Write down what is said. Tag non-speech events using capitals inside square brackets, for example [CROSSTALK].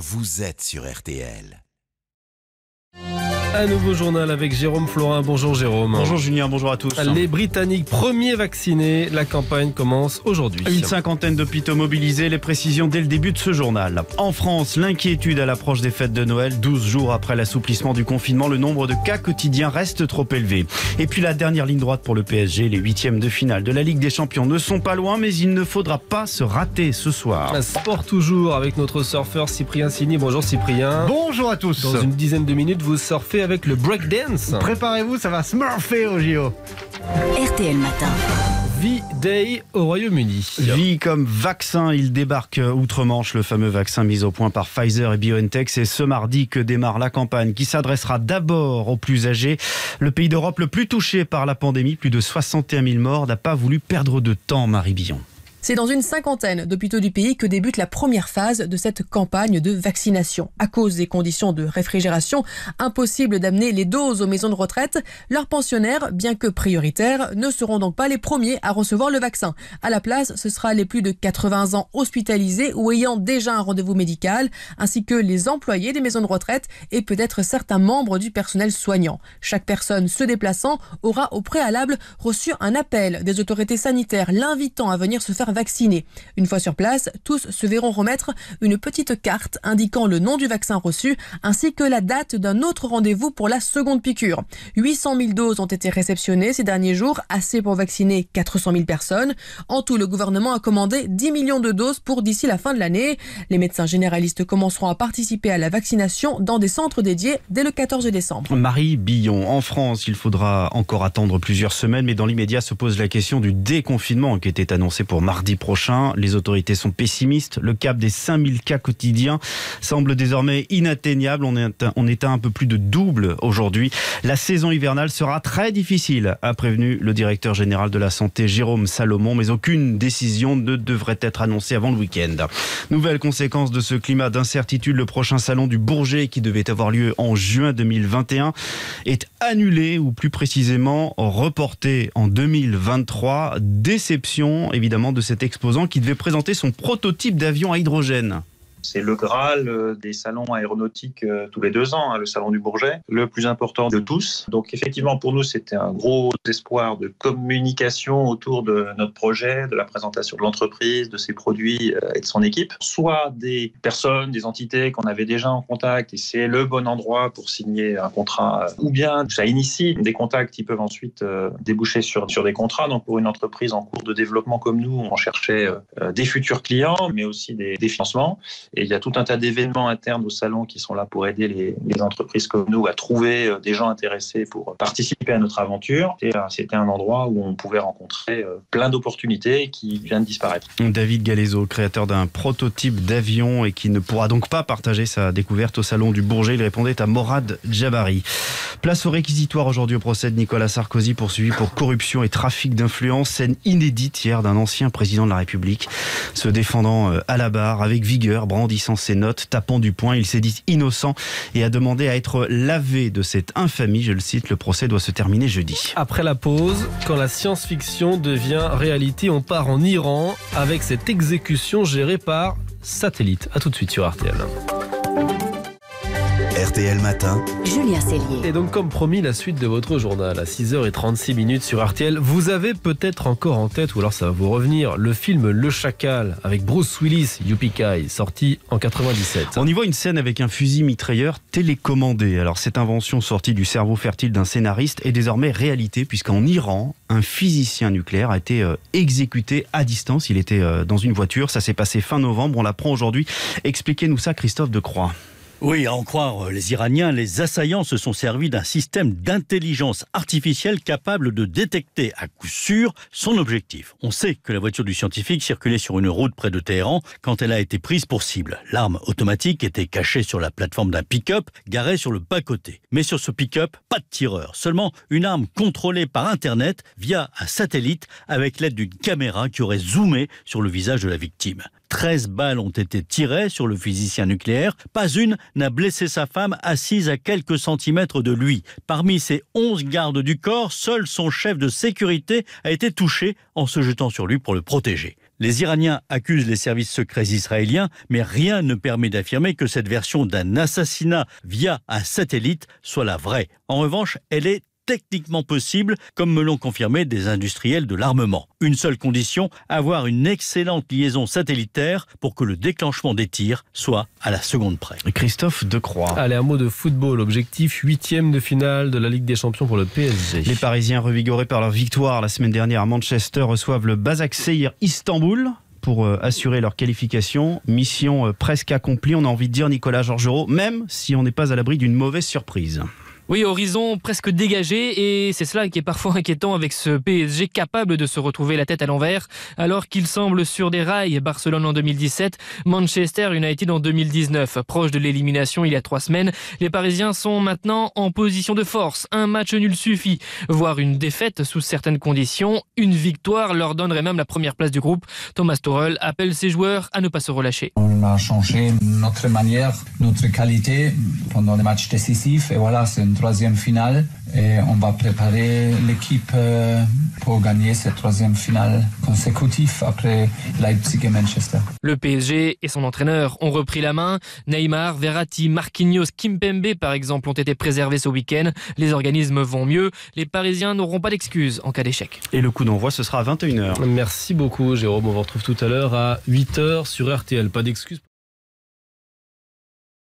vous êtes sur RTL. Un nouveau journal avec Jérôme Florin. Bonjour Jérôme. Bonjour Julien, bonjour à tous. Les Britanniques premiers vaccinés, la campagne commence aujourd'hui. Une cinquantaine d'hôpitaux mobilisés, les précisions dès le début de ce journal. En France, l'inquiétude à l'approche des fêtes de Noël, 12 jours après l'assouplissement du confinement, le nombre de cas quotidiens reste trop élevé. Et puis la dernière ligne droite pour le PSG, les huitièmes de finale de la Ligue des Champions ne sont pas loin, mais il ne faudra pas se rater ce soir. Un sport toujours avec notre surfeur Cyprien Sini. Bonjour Cyprien. Bonjour à tous. Dans une dizaine de minutes, vous surfez avec le breakdance. Préparez-vous, ça va smurfer au JO. RTL Matin. V-Day au Royaume-Uni. Vie comme vaccin, il débarque outre-Manche, le fameux vaccin mis au point par Pfizer et BioNTech. C'est ce mardi que démarre la campagne qui s'adressera d'abord aux plus âgés. Le pays d'Europe le plus touché par la pandémie, plus de 61 000 morts, n'a pas voulu perdre de temps, Marie Billon. C'est dans une cinquantaine d'hôpitaux du pays que débute la première phase de cette campagne de vaccination. À cause des conditions de réfrigération, impossible d'amener les doses aux maisons de retraite, leurs pensionnaires, bien que prioritaires, ne seront donc pas les premiers à recevoir le vaccin. À la place, ce sera les plus de 80 ans hospitalisés ou ayant déjà un rendez-vous médical, ainsi que les employés des maisons de retraite et peut-être certains membres du personnel soignant. Chaque personne se déplaçant aura au préalable reçu un appel des autorités sanitaires l'invitant à venir se faire vaccinés. Une fois sur place, tous se verront remettre une petite carte indiquant le nom du vaccin reçu ainsi que la date d'un autre rendez-vous pour la seconde piqûre. 800 000 doses ont été réceptionnées ces derniers jours, assez pour vacciner 400 000 personnes. En tout, le gouvernement a commandé 10 millions de doses pour d'ici la fin de l'année. Les médecins généralistes commenceront à participer à la vaccination dans des centres dédiés dès le 14 décembre. Marie Billon, en France, il faudra encore attendre plusieurs semaines, mais dans l'immédiat se pose la question du déconfinement qui était annoncé pour mars mardi prochain. Les autorités sont pessimistes. Le cap des 5000 cas quotidiens semble désormais inatteignable. On est, on est à un peu plus de double aujourd'hui. La saison hivernale sera très difficile, a prévenu le directeur général de la santé Jérôme Salomon, mais aucune décision ne devrait être annoncée avant le week-end. Nouvelle conséquence de ce climat d'incertitude, le prochain salon du Bourget qui devait avoir lieu en juin 2021 est annulé ou plus précisément reporté en 2023. Déception évidemment de cet exposant qui devait présenter son prototype d'avion à hydrogène. C'est le Graal euh, des salons aéronautiques euh, tous les deux ans, hein, le salon du Bourget, le plus important de tous. Donc effectivement, pour nous, c'était un gros espoir de communication autour de notre projet, de la présentation de l'entreprise, de ses produits euh, et de son équipe. Soit des personnes, des entités qu'on avait déjà en contact et c'est le bon endroit pour signer un contrat, ou bien ça initie des contacts qui peuvent ensuite déboucher sur, des contrats. Donc pour une entreprise en cours de développement comme nous, on cherchait des futurs clients, mais aussi des financements. Et il y a tout un tas d'événements internes au salon qui sont là pour aider les, entreprises comme nous à trouver euh, des gens intéressés pour participer à notre aventure. Et euh, c'était un endroit où on pouvait rencontrer euh, plein d'opportunités qui viennent disparaître. David Galezo, créateur d'un prototype d'avion et qui ne pourra donc pas partager sa découverte au salon du Bourget, il répondait à Morad Jabari. Place au réquisitoire aujourd'hui au procès de Nicolas Sarkozy poursuivi pour corruption et trafic d'influence, scène inédite hier d'un ancien président de la République se défendant à la barre avec vigueur, brandissant ses notes, tapant du poing. Il s'est dit innocent et a demandé à être lavé de cette infamie. Je le cite, le procès doit se terminer jeudi. Après la pause, quand la science-fiction devient réalité, on part en Iran avec cette exécution gérée par satellite. A tout de suite sur RTL. Matin. Julien Et donc, comme promis, la suite de votre journal à 6h36 minutes sur RTL. Vous avez peut-être encore en tête, ou alors ça va vous revenir, le film Le Chacal avec Bruce Willis, Yupikai, sorti en 97. On y voit une scène avec un fusil mitrailleur télécommandé. Alors, cette invention sortie du cerveau fertile d'un scénariste est désormais réalité, puisqu'en Iran, un physicien nucléaire a été euh, exécuté à distance. Il était euh, dans une voiture. Ça s'est passé fin novembre. On l'apprend aujourd'hui. Expliquez-nous ça, Christophe de Croix. Oui, à en croire euh, les Iraniens, les assaillants se sont servis d'un système d'intelligence artificielle capable de détecter à coup sûr son objectif. On sait que la voiture du scientifique circulait sur une route près de Téhéran quand elle a été prise pour cible. L'arme automatique était cachée sur la plateforme d'un pick-up garé sur le bas-côté. Mais sur ce pick-up, pas de tireur, seulement une arme contrôlée par Internet via un satellite avec l'aide d'une caméra qui aurait zoomé sur le visage de la victime. 13 balles ont été tirées sur le physicien nucléaire, pas une a blessé sa femme assise à quelques centimètres de lui. Parmi ses 11 gardes du corps, seul son chef de sécurité a été touché en se jetant sur lui pour le protéger. Les Iraniens accusent les services secrets israéliens, mais rien ne permet d'affirmer que cette version d'un assassinat via un satellite soit la vraie. En revanche, elle est techniquement possible, comme me l'ont confirmé des industriels de l'armement. Une seule condition, avoir une excellente liaison satellitaire pour que le déclenchement des tirs soit à la seconde près. Christophe Decroix. Allez, un mot de football. Objectif huitième de finale de la Ligue des Champions pour le PSG. Les Parisiens revigorés par leur victoire la semaine dernière à Manchester reçoivent le Basaksehir Istanbul pour euh, assurer leur qualification. Mission euh, presque accomplie, on a envie de dire Nicolas Georgerot, même si on n'est pas à l'abri d'une mauvaise surprise. Oui, horizon presque dégagé et c'est cela qui est parfois [LAUGHS] inquiétant avec ce PSG capable de se retrouver la tête à l'envers alors qu'il semble sur des rails. Barcelone en 2017, Manchester United en 2019. Proche de l'élimination il y a trois semaines, les Parisiens sont maintenant en position de force. Un match nul suffit, voire une défaite sous certaines conditions. Une victoire leur donnerait même la première place du groupe. Thomas Tuchel appelle ses joueurs à ne pas se relâcher. On a changé notre manière, notre qualité pendant les matchs décisifs et voilà, c'est troisième finale et on va préparer l'équipe euh, pour gagner cette troisième finale consécutive après Leipzig et Manchester. Le PSG et son entraîneur ont repris la main. Neymar, Verratti, Marquinhos, Kimpembe par exemple ont été préservés ce week-end. Les organismes vont mieux. Les Parisiens n'auront pas d'excuses en cas d'échec. Et le coup d'envoi ce sera à 21h. Merci beaucoup Jérôme. On vous retrouve tout à l'heure à 8h sur RTL. Pas d'excuses.